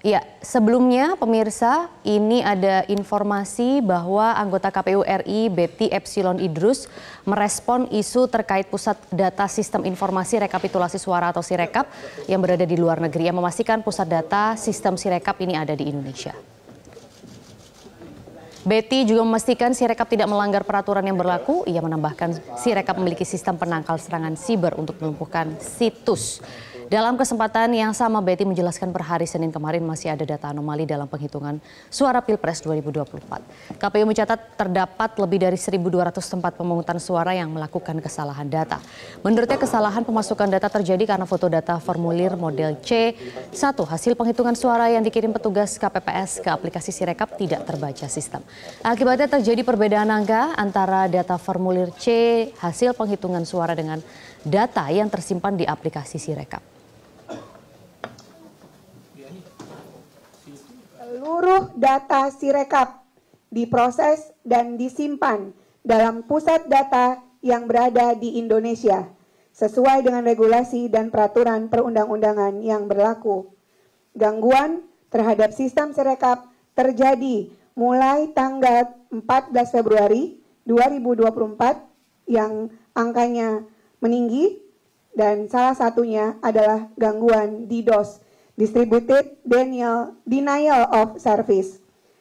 Ya, sebelumnya pemirsa, ini ada informasi bahwa anggota KPU RI Betty Epsilon Idrus merespon isu terkait pusat data sistem informasi rekapitulasi suara atau Sirekap yang berada di luar negeri yang memastikan pusat data sistem Sirekap ini ada di Indonesia. Betty juga memastikan Sirekap tidak melanggar peraturan yang berlaku. Ia menambahkan Sirekap memiliki sistem penangkal serangan siber untuk melumpuhkan situs dalam kesempatan yang sama, Betty menjelaskan per hari Senin kemarin masih ada data anomali dalam penghitungan suara Pilpres 2024. KPU mencatat terdapat lebih dari 1.200 tempat pemungutan suara yang melakukan kesalahan data. Menurutnya kesalahan pemasukan data terjadi karena foto data formulir model C1 hasil penghitungan suara yang dikirim petugas KPPS ke aplikasi Sirekap tidak terbaca sistem. Akibatnya terjadi perbedaan angka antara data formulir C hasil penghitungan suara dengan data yang tersimpan di aplikasi Sirekap. Seluruh data Sirekap diproses dan disimpan dalam pusat data yang berada di Indonesia sesuai dengan regulasi dan peraturan perundang-undangan yang berlaku. Gangguan terhadap sistem Sirekap terjadi mulai tanggal 14 Februari 2024 yang angkanya meninggi dan salah satunya adalah gangguan DDoS distributed denial, denial of service.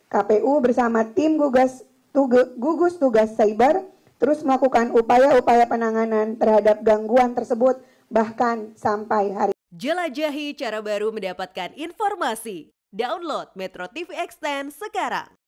KPU bersama tim gugus, tugas, gugus tugas cyber terus melakukan upaya-upaya penanganan terhadap gangguan tersebut bahkan sampai hari Jelajahi cara baru mendapatkan informasi. Download Metro TV Extend sekarang.